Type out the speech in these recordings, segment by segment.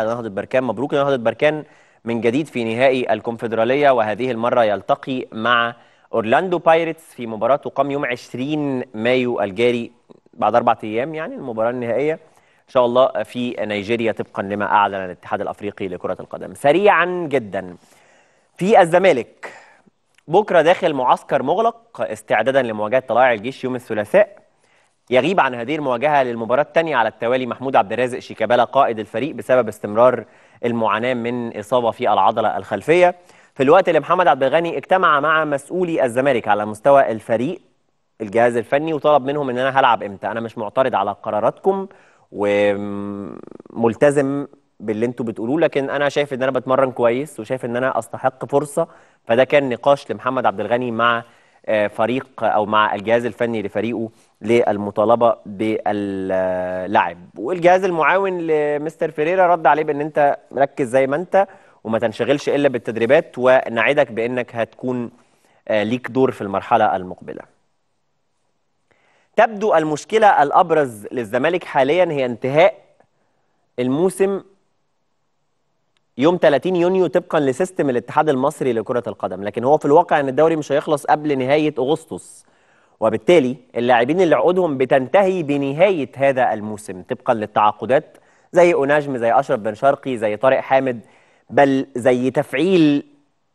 نهضة بركان مبروك نهضة بركان من جديد في نهائي الكونفدرالية وهذه المرة يلتقي مع أورلاندو بايرتس في مباراة تقام يوم 20 مايو الجاري بعد أربع أيام يعني المباراة النهائية إن شاء الله في نيجيريا طبقا لما أعلن الاتحاد الأفريقي لكرة القدم سريعا جدا في الزمالك بكرة داخل معسكر مغلق استعدادا لمواجهة طلائع الجيش يوم الثلاثاء يغيب عن هذه المواجهة للمباراة الثانية على التوالي محمود عبد الرازق شيكابالا قائد الفريق بسبب استمرار المعاناة من إصابة في العضلة الخلفية في الوقت اللي محمد عبد الغني اجتمع مع مسؤولي الزمالك على مستوى الفريق الجهاز الفني وطلب منهم ان انا هلعب امتى انا مش معترض على قراراتكم وملتزم باللي انتوا بتقولوه لكن انا شايف ان انا بتمرن كويس وشايف ان انا استحق فرصه فده كان نقاش لمحمد عبد الغني مع فريق او مع الجهاز الفني لفريقه للمطالبه باللعب والجهاز المعاون لمستر فيريرا رد عليه بان انت ركز زي ما انت وما تنشغلش الا بالتدريبات ونعدك بانك هتكون آه، ليك دور في المرحله المقبله تبدو المشكله الابرز للزمالك حاليا هي انتهاء الموسم يوم 30 يونيو طبقا لسيستم الاتحاد المصري لكرة القدم لكن هو في الواقع ان الدوري مش هيخلص قبل نهاية اغسطس وبالتالي اللاعبين اللي عقودهم بتنتهي بنهاية هذا الموسم طبقا للتعاقدات زي اوناجم زي أشرف بن شرقي زي طارق حامد بل زي تفعيل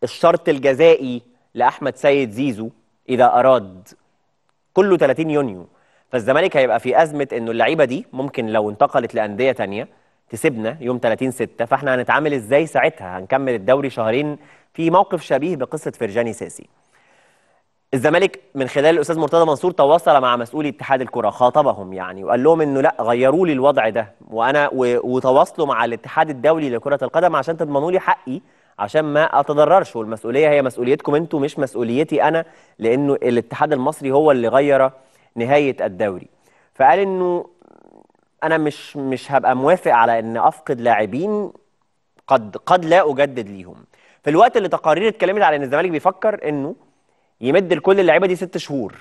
الشرط الجزائي لأحمد سيد زيزو إذا أراد كله 30 يونيو فالزمالك هيبقى في أزمة إنه اللعيبة دي ممكن لو انتقلت لأندية تانية تسيبنا يوم 30 6 فاحنا هنتعامل ازاي ساعتها هنكمل الدوري شهرين في موقف شبيه بقصه فرجاني ساسي الزمالك من خلال الاستاذ مرتضى منصور تواصل مع مسؤولي اتحاد الكره خاطبهم يعني وقال لهم انه لا غيروا لي الوضع ده وانا وتواصلوا مع الاتحاد الدولي لكره القدم عشان تضمنوا لي حقي عشان ما اتضررش والمسؤوليه هي مسؤوليتكم انتوا مش مسؤوليتي انا لانه الاتحاد المصري هو اللي غير نهايه الدوري فقال انه انا مش مش هبقى موافق على ان افقد لاعبين قد قد لا اجدد ليهم في الوقت اللي تقارير اتكلمت على ان الزمالك بيفكر انه يمد لكل اللعيبه دي ست شهور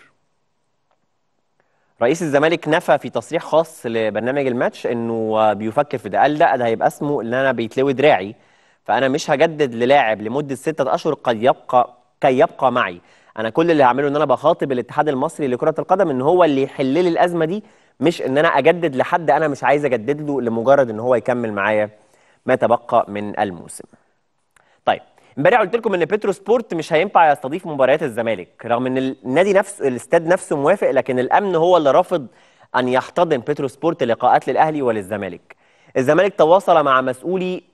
رئيس الزمالك نفى في تصريح خاص لبرنامج الماتش انه بيفكر في ده قال لا ده هيبقى اسمه ان انا بيتلوي دراعي فانا مش هجدد للاعب لمده ستة اشهر قد يبقى كي يبقى معي انا كل اللي هعمله ان انا بخاطب الاتحاد المصري لكره القدم ان هو اللي يحل لي الازمه دي مش ان انا اجدد لحد انا مش عايز اجدد له لمجرد ان هو يكمل معايا ما تبقى من الموسم طيب امبارح قلت لكم ان بيترو سبورت مش هينفع يستضيف مباريات الزمالك رغم ان النادي نفسه الاستاد نفسه موافق لكن الامن هو اللي رافض ان يحتضن بيترو سبورت لقاءات للاهلي وللزمالك الزمالك تواصل مع مسؤولي